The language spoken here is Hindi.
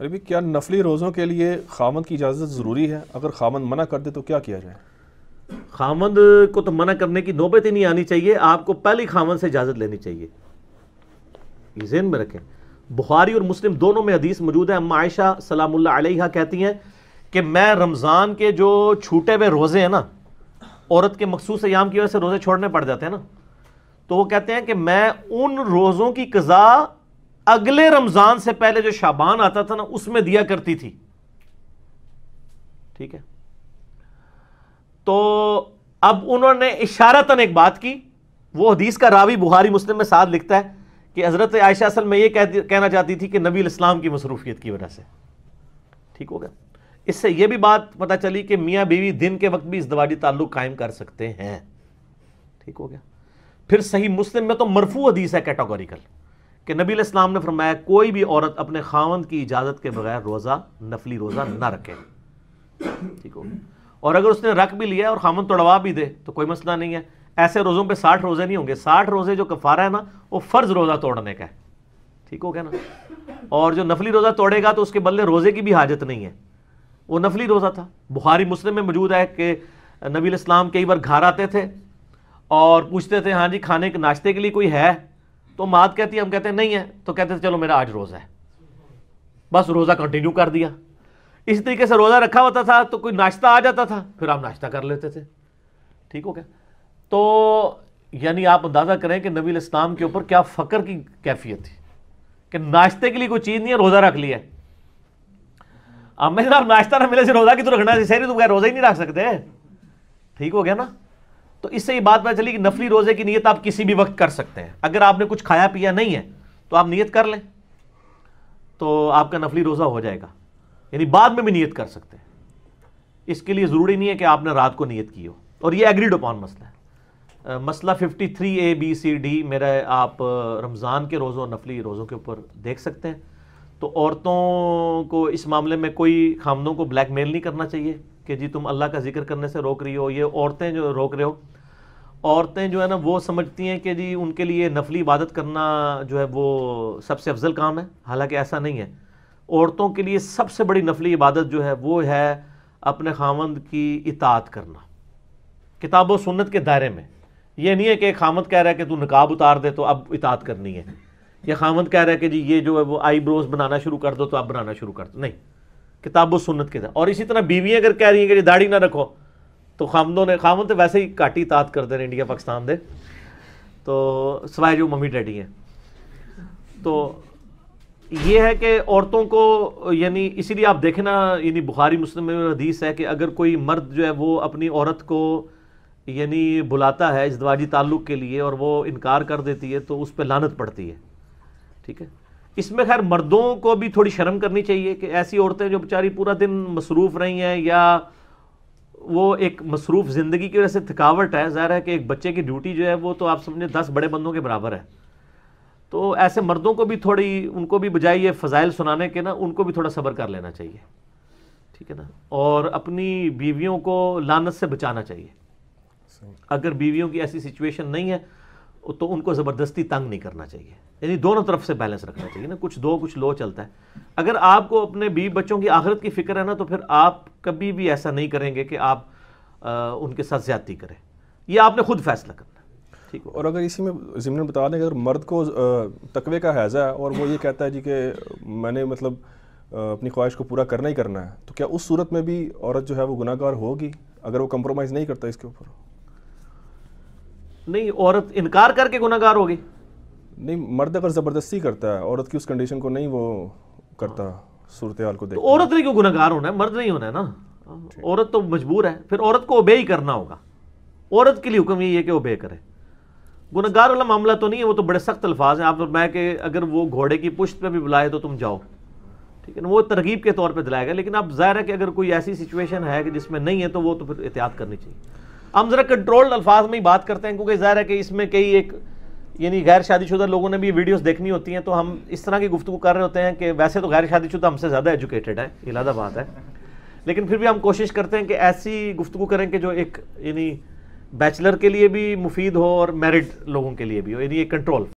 अरे भी क्या नफली रोज़ों के लिए खामद की इजाज़त ज़रूरी है अगर खामद मना कर दे तो क्या किया जाए खामद को तो मना करने की नौबत ही नहीं आनी चाहिए आपको पहली खामद से इजाज़त लेनी चाहिए जहन में रखें बुखारी और मुस्लिम दोनों में हदीस मौजूद है अम्मा आयशा सलामुल्ला अलैहा कहती हैं कि मैं रमज़ान के जो छूटे हुए रोज़े हैं ना औरत के मखसूस अयाम की वजह से रोज़े छोड़ने पड़ जाते हैं ना तो वो कहते हैं कि मैं उन रोज़ों की कज़ा अगले रमजान से पहले जो शाबान आता था ना उसमें दिया करती थी ठीक है तो अब उन्होंने इशारतन एक बात की वो हदीस का रावी बुहारी मुस्लिम में साथ लिखता है कि हजरत आयशा असल में ये कह, कहना चाहती थी कि नबी इस्लाम की मसरूफियत की वजह से ठीक हो गया इससे यह भी बात पता चली कि मियाँ बीवी दिन के वक्त भी इस दवाजी ताल्लुक कायम कर सकते हैं ठीक हो गया फिर सही मुस्लिम में तो मरफू हदीस है कैटेगोरिकल कि नबी इस्लाम ने फरमाया कोई भी औरत अपने खावंद की इजाज़त के बगैर रोज़ा नफली रोज़ा ना रखे ठीक हो और अगर उसने रख भी लिया और खामन तोड़वा भी दे तो कोई मसला नहीं है ऐसे रोज़ों पे साठ रोज़े नहीं होंगे साठ रोज़े जो कफारा है ना वो फ़र्ज़ रोज़ा तोड़ने का है ठीक हो गया ना और जो नफली रोज़ा तोड़ेगा तो उसके बदले रोज़े की भी हाजत नहीं है वो नफली रोज़ा था बुखारी मुस्लिम में मौजूद है कि नबी इस्लाम कई बार घर आते थे और पूछते थे हाँ जी खाने के नाश्ते के लिए कोई है तो मात कहती है हम कहते हैं नहीं है तो कहते हैं चलो मेरा आज रोज़ा है बस रोज़ा कंटिन्यू कर दिया इस तरीके से रोज़ा रखा होता था तो कोई नाश्ता आ जाता था फिर आप नाश्ता कर लेते थे ठीक हो गया तो यानी आप अंदाज़ा करें कि नबी इस्लाम के ऊपर क्या फकर की कैफियत थी कि नाश्ते के लिए कोई चीज़ नहीं है रोज़ा रख लिया अब मैं नाश्ता ना मिले से रोज़ा की तो रखना तो क्या रोज़ा ही नहीं रख सकते ठीक हो गया ना तो इससे ये बात पता चली कि नफली रोजे की नीयत आप किसी भी वक्त कर सकते हैं अगर आपने कुछ खाया पिया नहीं है तो आप नीयत कर लें तो आपका नफली रोज़ा हो जाएगा यानी बाद में भी नीयत कर सकते हैं इसके लिए ज़रूरी नहीं है कि आपने रात को नीयत की हो और ये एग्रीड अपॉन मसला है मसला मसला 53 ए बी सी डी मेरा आप रमज़ान के रोज़ों नफली रोज़ों के ऊपर देख सकते हैं तो औरतों को इस मामले में कोई खामदों को ब्लैक मेल नहीं करना चाहिए कि जी तुम अल्लाह का जिक्र करने से रोक रही हो ये औरतें जो रोक रहे हो औरतें जो है ना वो समझती हैं कि जी उनके लिए नफली इबादत करना जो है वो सबसे अफजल काम है हालांकि ऐसा नहीं है औरतों के लिए सबसे बड़ी नफली इबादत जो है वो है अपने खामंद की इतात करना किताब व सुन्नत के दायरे में ये नहीं है कि खामद कह रहा है कि तू नकाब उतार दे तो अब इतात करनी है या खामंद कह रहा है कि जी ये जो है वो आईब्रोज बनाना शुरू कर दो तो आप बनाना शुरू कर दो नहीं किताब व सुनत के और इसी तरह बीवियाँ अगर कह रही हैं कि दाढ़ी ना रखो तो खामदों ने खामद तो वैसे ही घाटी तात करते हैं इंडिया पाकिस्तान के तो सवाए जो मम्मी डैडी हैं तो ये है कि औरतों को यानी इसीलिए आप देखना यानी बुखारी मुस्लिम में हदीस है कि अगर कोई मर्द जो है वो अपनी औरत को यानी बुलाता है इस दवाजी ताल्लुक़ के लिए और वो इनकार कर देती है तो उस पर लानत पड़ती है ठीक है इसमें खैर मर्दों को भी थोड़ी शर्म करनी चाहिए कि ऐसी औरतें जो बेचारी पूरा दिन मसरूफ़ रही हैं या वो एक मसरूफ़ ज़िंदगी की वजह से थकावट है ज़ाहिर है कि एक बच्चे की ड्यूटी जो है वो तो आप समझें दस बड़े बंदों के बराबर है तो ऐसे मर्दों को भी थोड़ी उनको भी बजाय ये फ़जाइल सुनाने के ना उनको भी थोड़ा सब्र कर लेना चाहिए ठीक है ना और अपनी बीवियों को लानत से बचाना चाहिए अगर बीवियों की ऐसी सिचुएशन नहीं है तो उनको ज़बरदस्ती तंग नहीं करना चाहिए यानी दोनों तरफ से बैलेंस रखना चाहिए ना कुछ दो कुछ लो चलता है अगर आपको अपने बीवी बच्चों की आखिरत की फ़िक्र है ना तो फिर आप कभी भी ऐसा नहीं करेंगे कि आप आ, उनके साथ ज़्यादती करें यह आपने खुद फैसला करना है ठीक है और अगर इसी में ज़िमन बता दें अगर मर्द को तकवे का हैज़ा है और वो ये कहता है जी कि मैंने मतलब अपनी ख्वाहिश को पूरा करना ही करना है तो क्या उस सूरत में भी औरत जो है वो गुनागार होगी अगर वो कंप्रोमाइज़ नहीं करता इसके ऊपर नहीं औरत इनकार करके गुनागार होगी नहीं मर्द अगर ज़बरदस्ती करता है औरत की उस कंडीशन को नहीं वो करता हाँ। सूरत हाल को देख तो औरत नहीं क्यों गुनागार होना है मर्द नहीं होना है ना औरत तो मजबूर है फिर औरत को ओबे ही करना होगा औरत के लिए हुक्म यही है कि ओबे करे गुनागार वाला मामला तो नहीं है वो तो बड़े सख्त अल्फाज हैं आप तो मैं कि अगर वो घोड़े की पुश्त पे भी बुलाए तो तुम जाओ ठीक है ना वो तरगीब के तौर पे दिलाएगा लेकिन आप जाहिर है कि अगर कोई ऐसी सिचुएशन है कि जिसमें नहीं है तो वो तो फिर एहतियात करनी चाहिए हम ज़रा कंट्रोल्ड अल्फाज में ही बात करते हैं क्योंकि ज़ाहिर है कि इसमें कई एक यानी गैर शादीशुदा लोगों ने भी वीडियोस देखनी होती हैं तो हम इस तरह की गुफ्तु कर रहे होते हैं कि वैसे तो गैर शादीशुदा हमसे ज़्यादा एजुकेटेड है इलाहाबाद बात है लेकिन फिर भी हम कोशिश करते हैं कि ऐसी गुफ्तु करें कि जो एक यानी बैचलर के लिए भी मुफीद हो और मैरिड लोगों के लिए भी हो यानी एक कंट्रोल